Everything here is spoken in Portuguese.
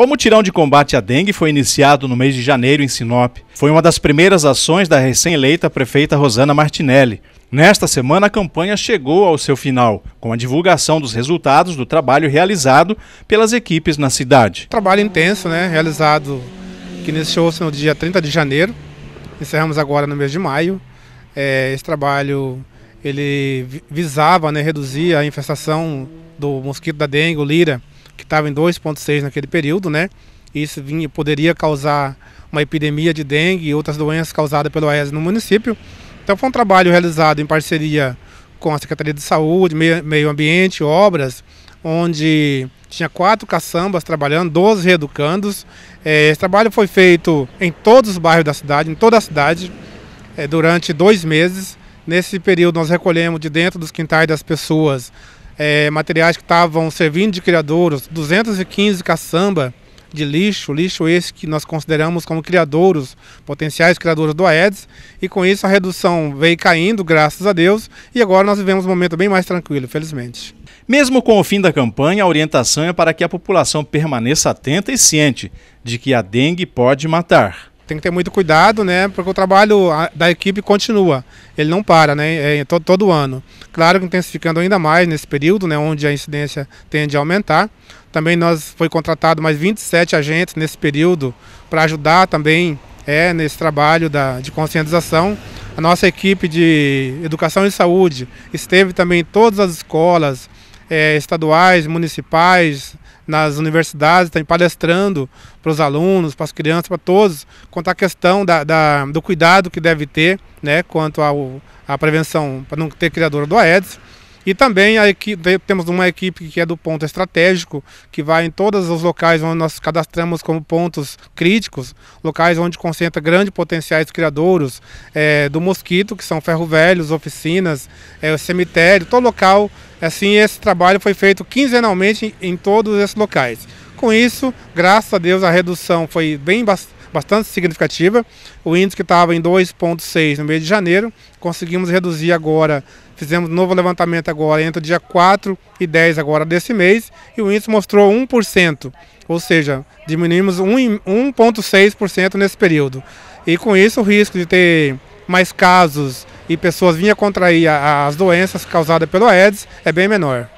O mutirão de combate à dengue foi iniciado no mês de janeiro em Sinop. Foi uma das primeiras ações da recém-eleita prefeita Rosana Martinelli. Nesta semana, a campanha chegou ao seu final, com a divulgação dos resultados do trabalho realizado pelas equipes na cidade. Trabalho intenso, né? Realizado que iniciou-se no dia 30 de janeiro, encerramos agora no mês de maio. É, esse trabalho ele visava né, reduzir a infestação do mosquito da dengue, o lira, que estava em 2,6 naquele período, né? Isso vinha, poderia causar uma epidemia de dengue e outras doenças causadas pelo Aedes no município. Então foi um trabalho realizado em parceria com a Secretaria de Saúde, Meio, Ambiente, Obras, onde tinha quatro caçambas trabalhando, 12 reeducandos. É, esse trabalho foi feito em todos os bairros da cidade, em toda a cidade, é, durante dois meses. Nesse período nós recolhemos de dentro dos quintais das pessoas é, materiais que estavam servindo de criadouros, 215 caçamba de lixo, lixo esse que nós consideramos como criadouros, potenciais criadouros do Aedes, e com isso a redução veio caindo, graças a Deus, e agora nós vivemos um momento bem mais tranquilo, felizmente. Mesmo com o fim da campanha, a orientação é para que a população permaneça atenta e ciente de que a dengue pode matar tem que ter muito cuidado, né? Porque o trabalho da equipe continua, ele não para, né? É, é todo, todo ano. Claro que intensificando ainda mais nesse período, né? Onde a incidência tende a aumentar. Também nós foi contratado mais 27 agentes nesse período para ajudar também é nesse trabalho da, de conscientização. A nossa equipe de educação e saúde esteve também em todas as escolas é, estaduais, municipais, nas universidades, está palestrando para os alunos, para as crianças, para todos, contar a questão da, da, do cuidado que deve ter né, quanto à prevenção para não ter criadora do Aedes. E também a equipe, temos uma equipe que é do ponto estratégico, que vai em todos os locais onde nós cadastramos como pontos críticos, locais onde concentra grandes potenciais criadouros é, do mosquito, que são ferro velhos, oficinas, é, cemitério, todo local. Assim, esse trabalho foi feito quinzenalmente em, em todos esses locais. Com isso, graças a Deus, a redução foi bem bastante bastante significativa. O índice que estava em 2,6 no mês de janeiro, conseguimos reduzir agora, fizemos novo levantamento agora entre o dia 4 e 10 agora desse mês, e o índice mostrou 1%, ou seja, diminuímos 1,6% nesse período. E com isso o risco de ter mais casos e pessoas vinham contrair as doenças causadas pelo Aedes é bem menor.